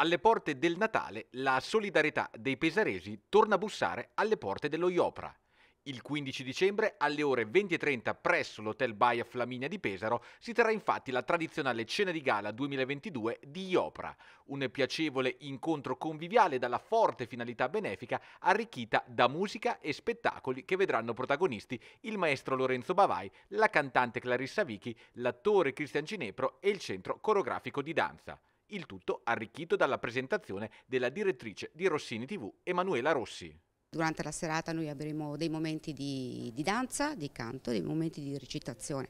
Alle porte del Natale la solidarietà dei pesaresi torna a bussare alle porte dello Iopra. Il 15 dicembre alle ore 20.30 presso l'Hotel Baia Flaminia di Pesaro si terrà infatti la tradizionale cena di gala 2022 di Iopra, un piacevole incontro conviviale dalla forte finalità benefica arricchita da musica e spettacoli che vedranno protagonisti il maestro Lorenzo Bavai, la cantante Clarissa Vichi, l'attore Cristian Ginepro e il centro coreografico di danza il tutto arricchito dalla presentazione della direttrice di Rossini TV, Emanuela Rossi. Durante la serata noi avremo dei momenti di, di danza, di canto, dei momenti di recitazione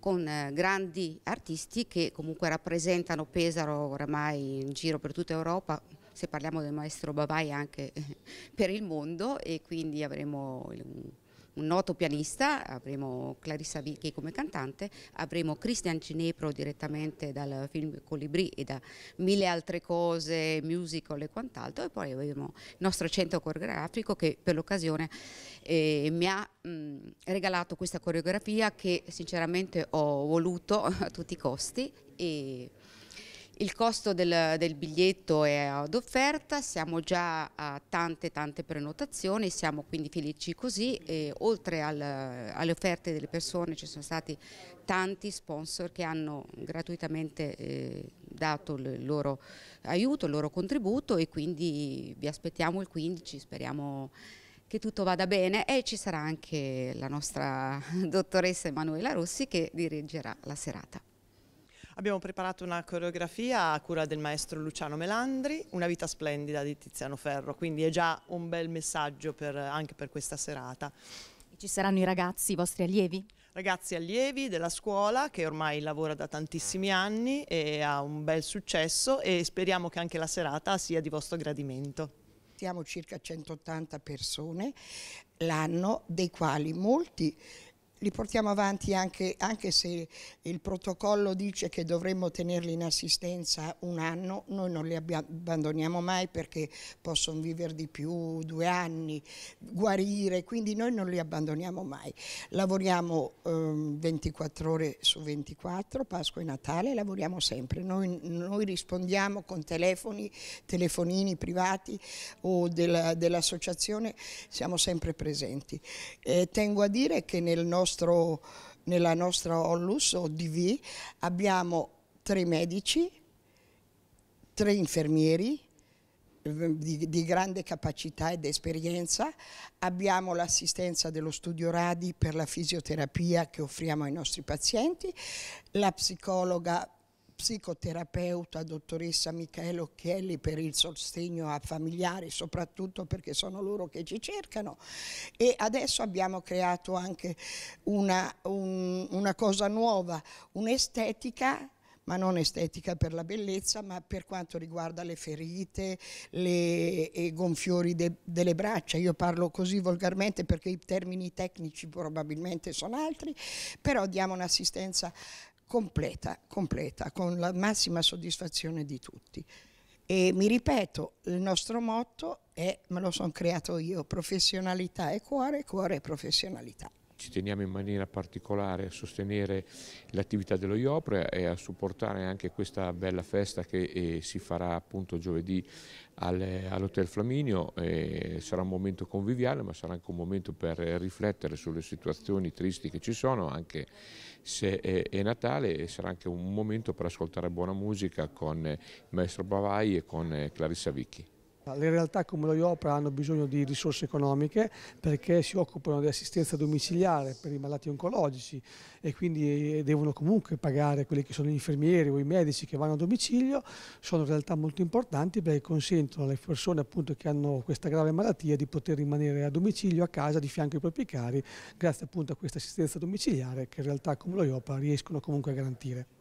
con eh, grandi artisti che comunque rappresentano Pesaro oramai in giro per tutta Europa, se parliamo del maestro Babai anche per il mondo e quindi avremo un noto pianista, avremo Clarissa Vichi come cantante, avremo Christian Cinepro direttamente dal film Colibri e da mille altre cose, musical e quant'altro e poi avremo il nostro centro coreografico che per l'occasione eh, mi ha mh, mm, regalato questa coreografia che sinceramente ho voluto a tutti i costi e il costo del, del, biglietto è ad offerta, siamo già a tante tante prenotazioni, siamo quindi felici così e oltre al, alle offerte delle persone ci sono stati tanti sponsor che hanno gratuitamente eh, dato il loro aiuto, il loro contributo e quindi vi aspettiamo il 15, speriamo che tutto vada bene e ci sarà anche la nostra dottoressa Emanuela Rossi che dirigerà la serata. Abbiamo preparato una coreografia a cura del maestro Luciano Melandri, Una vita splendida di Tiziano Ferro, quindi è già un bel messaggio per, anche per questa serata. Ci saranno i ragazzi, i vostri allievi? Ragazzi allievi della scuola che ormai lavora da tantissimi anni e ha un bel successo e speriamo che anche la serata sia di vostro gradimento siamo circa 180 persone l'anno, dei quali molti li portiamo avanti anche, anche, se il protocollo dice che dovremmo tenerli in assistenza un anno, noi non li abbandoniamo mai perché possono vivere di più due anni, guarire, quindi noi non li abbandoniamo mai. Lavoriamo ehm, 24 ore su 24, Pasqua e Natale, lavoriamo sempre. Noi, noi rispondiamo con telefoni, telefonini privati o dell'associazione, siamo sempre presenti. Eh, tengo a dire che nel nostro nostro, nella nostra Ollus DV abbiamo tre medici, tre infermieri ehm, di, di grande capacità ed esperienza, abbiamo l'assistenza dello studio Radi per la fisioterapia che offriamo ai nostri pazienti, la psicologa psicoterapeuta dottoressa Michele Occhielli per il sostegno a familiari, soprattutto perché sono loro che ci cercano e adesso abbiamo creato anche una, un, una cosa nuova, un'estetica ma non estetica per la bellezza, ma per quanto riguarda le ferite, le, i gonfiori de, delle braccia. Io parlo così volgarmente perché i termini tecnici probabilmente sono altri, però diamo un'assistenza completa, completa, con la massima soddisfazione di tutti. E mi ripeto, il nostro motto è, me lo sono creato io, professionalità e cuore, cuore e professionalità ci teniamo in maniera particolare a sostenere l'attività dello IOPRE e a supportare anche questa bella festa che eh, si farà appunto giovedì all'Hotel Flaminio. sarà un momento conviviale ma sarà anche un momento per riflettere sulle situazioni tristi che ci sono, anche se è, è Natale sarà anche un momento per ascoltare buona musica con eh, il Maestro Bavai e con eh, Clarissa Vicchi. Le realtà come lo IOPRA hanno bisogno di risorse economiche perché si occupano di assistenza domiciliare per i malati oncologici e quindi eh, devono comunque pagare quelli che sono gli infermieri o i medici che vanno a domicilio, sono realtà molto importanti perché consentono alle persone appunto che hanno questa grave malattia di poter rimanere a domicilio, a casa, di fianco ai propri cari, grazie appunto a questa assistenza domiciliare che realtà come lo IOPRA riescono comunque a garantire.